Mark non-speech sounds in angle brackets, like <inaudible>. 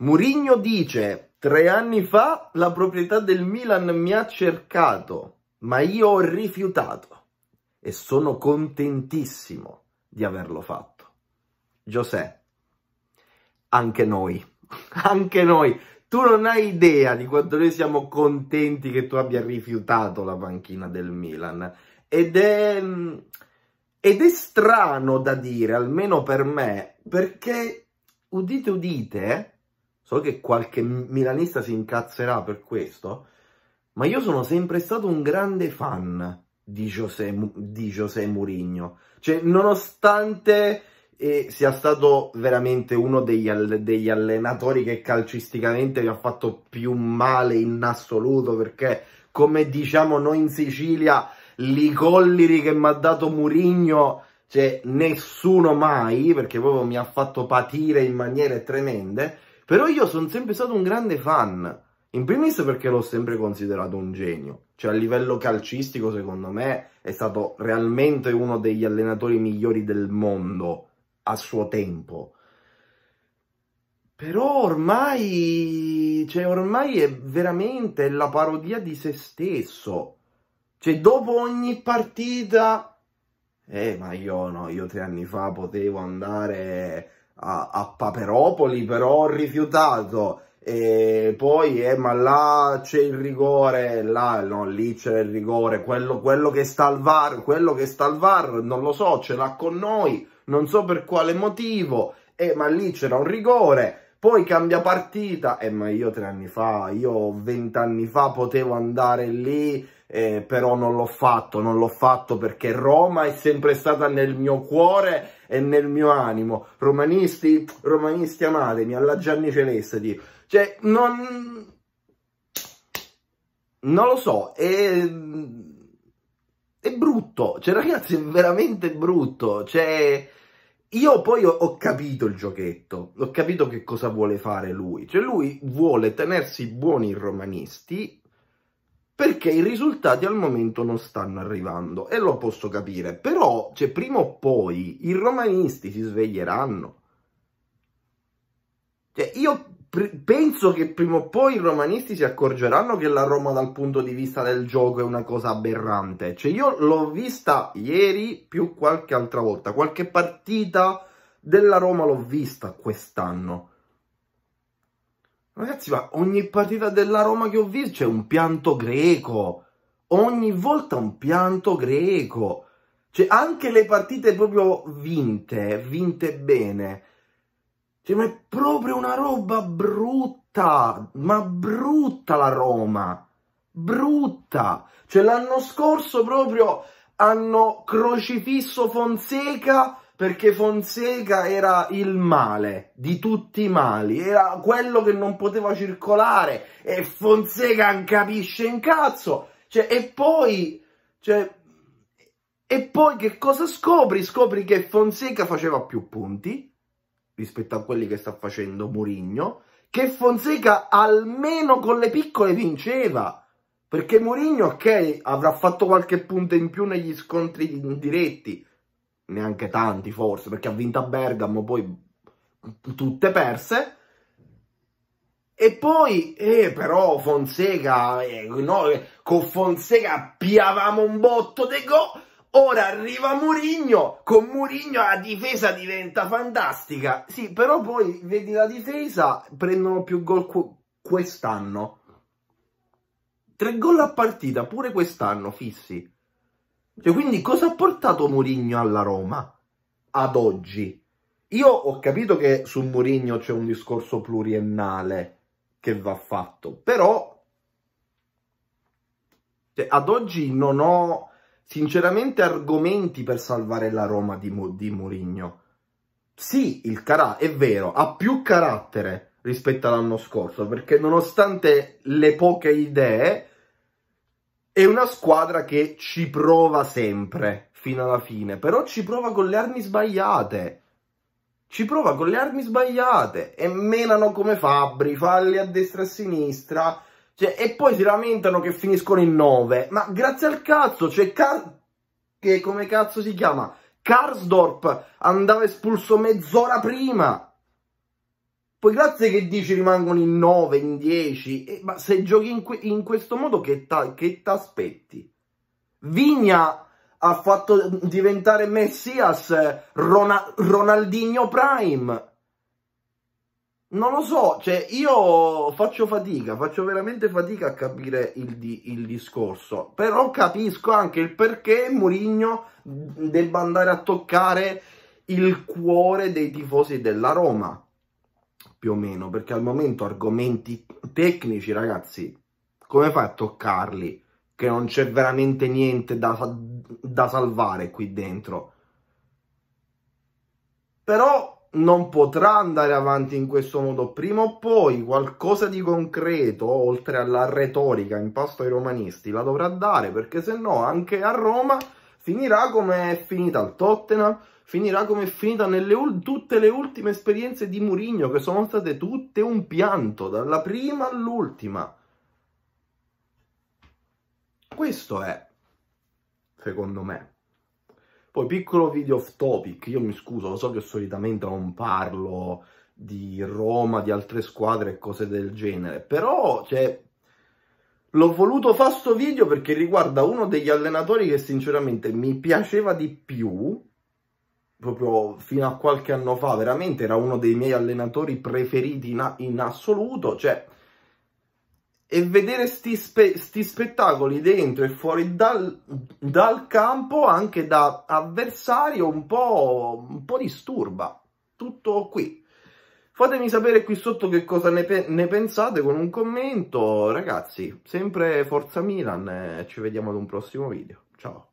Murigno dice: Tre anni fa la proprietà del Milan mi ha cercato, ma io ho rifiutato e sono contentissimo di averlo fatto. Giuseppe, anche noi, <laughs> anche noi. Tu non hai idea di quanto noi siamo contenti che tu abbia rifiutato la panchina del Milan. Ed è, ed è strano da dire, almeno per me, perché, udite udite, so che qualche milanista si incazzerà per questo, ma io sono sempre stato un grande fan di José, di José Mourinho. Cioè, nonostante eh, sia stato veramente uno degli, all degli allenatori che calcisticamente mi ha fatto più male in assoluto, perché come diciamo noi in Sicilia, li colliri che mi ha dato Murigno, cioè nessuno mai, perché proprio mi ha fatto patire in maniere tremende, però io sono sempre stato un grande fan. In primis perché l'ho sempre considerato un genio. Cioè a livello calcistico, secondo me, è stato realmente uno degli allenatori migliori del mondo a suo tempo. Però ormai, cioè ormai è veramente la parodia di se stesso. Cioè dopo ogni partita... Eh, ma io no, io tre anni fa potevo andare a, a Paperopoli, però rifiutato. E poi, eh, ma là c'è il rigore, là no, lì c'è il rigore, quello, quello, che sta al VAR, quello che sta al VAR, non lo so, ce l'ha con noi, non so per quale motivo, eh, ma lì c'era un rigore, poi cambia partita, eh, ma io tre anni fa, io vent'anni fa potevo andare lì eh, però non l'ho fatto, non l'ho fatto perché Roma è sempre stata nel mio cuore e nel mio animo. Romanisti, romanisti amatemi, alla Gianni Celeste, tipo. Cioè, non... Non lo so, è... È brutto, cioè ragazzi, è veramente brutto, cioè... Io poi ho, capito il giochetto, ho capito che cosa vuole fare lui. Cioè lui vuole tenersi buoni i romanisti perché i risultati al momento non stanno arrivando e lo posso capire, però cioè, prima o poi i romanisti si sveglieranno. Cioè, io penso che prima o poi i romanisti si accorgeranno che la Roma dal punto di vista del gioco è una cosa aberrante. Cioè, io l'ho vista ieri più qualche altra volta, qualche partita della Roma l'ho vista quest'anno. Ragazzi, ma ogni partita della Roma che ho visto c'è un pianto greco. Ogni volta un pianto greco. Cioè, anche le partite proprio vinte, vinte bene. Cioè, ma è proprio una roba brutta. Ma brutta la Roma. Brutta. Cioè, l'anno scorso proprio hanno crocifisso Fonseca perché Fonseca era il male di tutti i mali, era quello che non poteva circolare e Fonseca non capisce in cazzo. Cioè, e poi, cioè, e poi che cosa scopri? Scopri che Fonseca faceva più punti rispetto a quelli che sta facendo Murigno, che Fonseca almeno con le piccole vinceva. Perché Mourinho, ok, avrà fatto qualche punto in più negli scontri indiretti, neanche tanti forse, perché ha vinto a Bergamo, poi tutte perse. E poi, eh, però Fonseca, eh, no, eh, con Fonseca piavamo un botto di go, ora arriva Murigno, con Murigno la difesa diventa fantastica. Sì, però poi, vedi la difesa, prendono più gol quest'anno. Tre gol a partita, pure quest'anno, fissi. Cioè, quindi cosa ha portato Mourinho alla Roma ad oggi? Io ho capito che su Mourinho c'è un discorso pluriennale che va fatto, però cioè, ad oggi non ho sinceramente argomenti per salvare la Roma di, Mo di Mourinho. Sì, il cara è vero, ha più carattere rispetto all'anno scorso, perché nonostante le poche idee, è una squadra che ci prova sempre fino alla fine, però ci prova con le armi sbagliate. Ci prova con le armi sbagliate e menano come fabbri, falli a destra e a sinistra. Cioè, e poi si lamentano che finiscono in nove. Ma grazie al cazzo, cioè, ca che come cazzo si chiama? Karsdorp andava espulso mezz'ora prima. Poi grazie che dici rimangono in 9, in 10, eh, ma se giochi in, que in questo modo che ti aspetti? Vigna ha fatto diventare Messias Ron Ronaldinho Prime. Non lo so, cioè io faccio fatica, faccio veramente fatica a capire il, di il discorso, però capisco anche il perché Mourinho debba andare a toccare il cuore dei tifosi della Roma più o meno, perché al momento argomenti tecnici, ragazzi, come fai a toccarli? Che non c'è veramente niente da, da salvare qui dentro. Però non potrà andare avanti in questo modo. Prima o poi qualcosa di concreto, oltre alla retorica in pasto ai romanisti, la dovrà dare, perché se no anche a Roma finirà come è finita al Tottenham, finirà come è finita nelle tutte le ultime esperienze di Mourinho che sono state tutte un pianto, dalla prima all'ultima. Questo è, secondo me. Poi piccolo video off topic, io mi scuso, lo so che solitamente non parlo di Roma, di altre squadre e cose del genere, però cioè, L'ho voluto fare sto video perché riguarda uno degli allenatori che sinceramente mi piaceva di più, proprio fino a qualche anno fa, veramente era uno dei miei allenatori preferiti in, in assoluto, cioè, e vedere sti, spe sti, spettacoli dentro e fuori dal, dal campo, anche da avversario, un po', un po' disturba. Tutto qui. Fatemi sapere qui sotto che cosa ne, pe ne pensate con un commento, ragazzi, sempre Forza Milan e eh, ci vediamo ad un prossimo video, ciao!